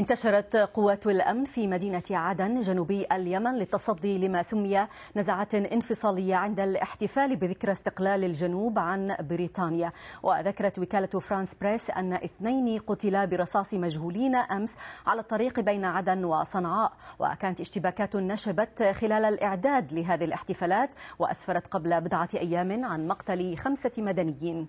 انتشرت قوات الأمن في مدينة عدن جنوبي اليمن للتصدي لما سمي نزعات انفصالية عند الاحتفال بذكرى استقلال الجنوب عن بريطانيا وذكرت وكالة فرانس بريس أن اثنين قتلا برصاص مجهولين أمس على الطريق بين عدن وصنعاء وكانت اشتباكات نشبت خلال الإعداد لهذه الاحتفالات وأسفرت قبل بضعة أيام عن مقتل خمسة مدنيين